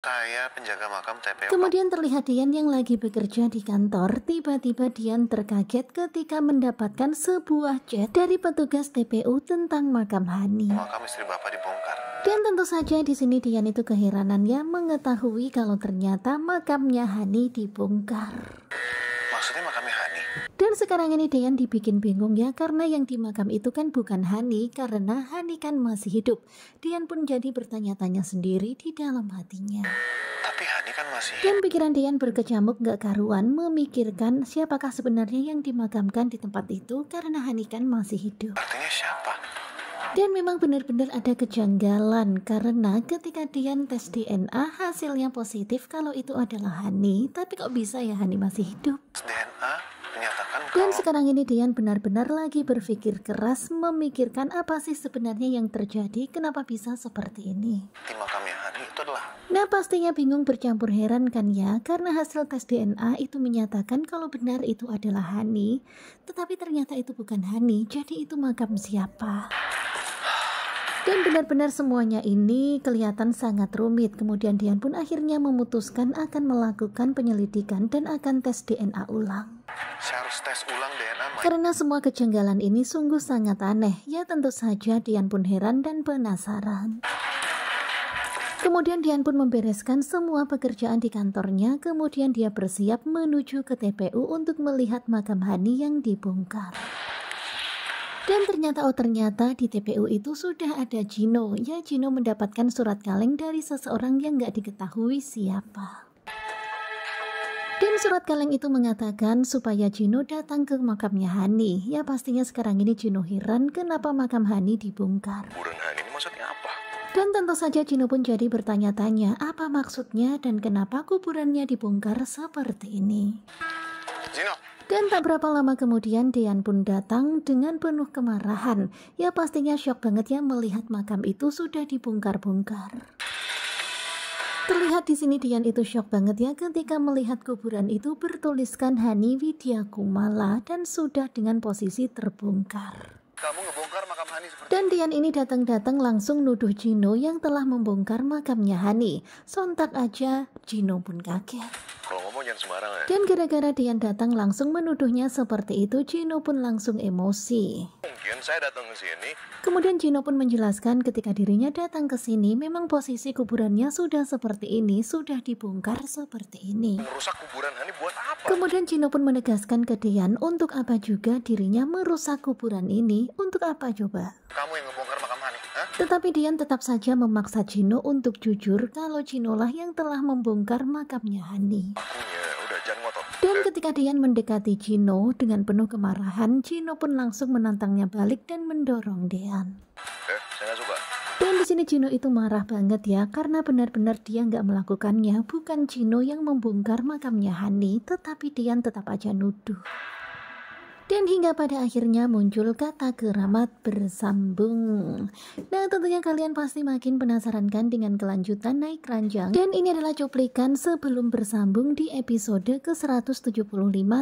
Saya penjaga makam TPO. Kemudian terlihat Dian yang lagi bekerja di kantor. Tiba-tiba Dian terkaget ketika mendapatkan sebuah chat dari petugas TPU tentang makam Hani. Makam istri bapak dibongkar. Dan tentu saja di sini Dian itu keheranannya mengetahui kalau ternyata makamnya Hani dibongkar. Maksudnya makamnya Hani? Dan sekarang ini Dian dibikin bingung ya karena yang dimakam itu kan bukan Hani karena Hani kan masih hidup. Dian pun jadi bertanya-tanya sendiri di dalam hatinya. Tapi Hani kan masih Dan pikiran Dian berkecamuk gak karuan memikirkan siapakah sebenarnya yang dimakamkan di tempat itu karena Hani kan masih hidup. Artinya siapa? Dan memang benar-benar ada kejanggalan karena ketika Dian tes DNA hasilnya positif kalau itu adalah Hani, tapi kok bisa ya Hani masih hidup? DNA dan sekarang ini Dian benar-benar lagi berpikir keras memikirkan apa sih sebenarnya yang terjadi, kenapa bisa seperti ini. Nah pastinya bingung bercampur heran kan ya, karena hasil tes DNA itu menyatakan kalau benar itu adalah Hani, tetapi ternyata itu bukan Hani, jadi itu makam siapa? Dan benar-benar semuanya ini kelihatan sangat rumit. Kemudian Dian pun akhirnya memutuskan akan melakukan penyelidikan dan akan tes DNA ulang. Saya harus tes ulang DNA Karena semua kejanggalan ini sungguh sangat aneh, ya tentu saja Dian pun heran dan penasaran. Kemudian Dian pun membereskan semua pekerjaan di kantornya, kemudian dia bersiap menuju ke TPU untuk melihat makam Hani yang dibongkar. Dan ternyata oh ternyata di TPU itu sudah ada Jino. Ya Jino mendapatkan surat kaleng dari seseorang yang nggak diketahui siapa. Dan surat kaleng itu mengatakan supaya Juno datang ke makamnya Hani. Ya pastinya sekarang ini Juno heran kenapa makam Hani dibongkar. Dan tentu saja Juno pun jadi bertanya-tanya apa maksudnya dan kenapa kuburannya dibongkar seperti ini. Juno, dan tak berapa lama kemudian Dean pun datang dengan penuh kemarahan. Ya pastinya shock banget ya melihat makam itu sudah dibongkar-bongkar. Terlihat di sini Dian itu shock banget ya ketika melihat kuburan itu bertuliskan Hani Widya Kumala dan sudah dengan posisi terbongkar. Kamu ngebongkar makam Hani seperti Dan Dian ini datang-datang langsung nuduh Jino yang telah membongkar makamnya Hani. Sontak aja Jino pun kaget. Kalau ngomong jangan ya. Dan gara-gara Dian datang langsung menuduhnya seperti itu, Jino pun langsung emosi mungkin saya datang ke sini. Kemudian Gino pun menjelaskan ketika dirinya datang ke sini memang posisi kuburannya sudah seperti ini, sudah dibongkar seperti ini. Merusak kuburan Hani buat apa? Kemudian Gino pun menegaskan ke Dian untuk apa juga dirinya merusak kuburan ini, untuk apa coba? Kamu yang ngebongkar makam Hani, ha? Tetapi Dian tetap saja memaksa Gino untuk jujur kalau Gino lah yang telah membongkar makamnya Hani. Aku ya, udah jangan ngotot dan ketika Dian mendekati Chino dengan penuh kemarahan, Chino pun langsung menantangnya balik dan mendorong Dian. Eh, dan di sini Chino itu marah banget ya, karena benar-benar dia nggak melakukannya. Bukan Chino yang membongkar makamnya Hani, tetapi Dian tetap aja nuduh dan hingga pada akhirnya muncul kata keramat bersambung. Nah, tentunya kalian pasti makin penasaran kan dengan kelanjutan naik ranjang. Dan ini adalah cuplikan sebelum bersambung di episode ke-175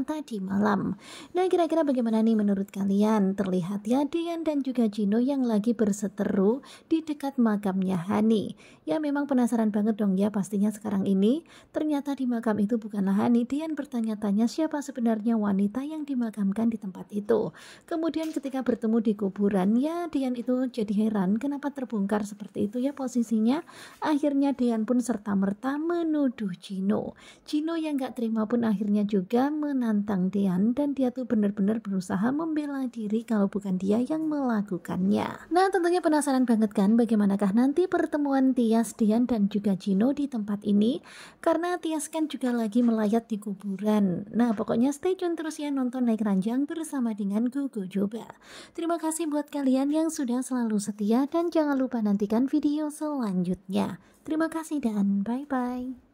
tadi malam. Nah, kira-kira bagaimana nih menurut kalian? Terlihat ya Dian dan juga Jino yang lagi berseteru di dekat makamnya Hani. Ya, memang penasaran banget dong ya pastinya sekarang ini. Ternyata di makam itu bukanlah Hani. Dian bertanya-tanya siapa sebenarnya wanita yang dimakamkan di tempat itu. Kemudian ketika bertemu di kuburan, ya Dian itu jadi heran kenapa terbongkar seperti itu ya posisinya. Akhirnya Dian pun serta-merta menuduh Cino. Cino yang gak terima pun akhirnya juga menantang Dian dan dia tuh benar-benar berusaha membela diri kalau bukan dia yang melakukannya. Nah tentunya penasaran banget kan bagaimanakah nanti pertemuan Tias, Dian dan juga Cino di tempat ini karena Tias kan juga lagi melayat di kuburan. Nah pokoknya stay tune terus ya nonton naik ranjang bersama dengan Gugu Joba. Terima kasih buat kalian yang sudah selalu setia dan jangan lupa nantikan video selanjutnya. Terima kasih dan bye-bye.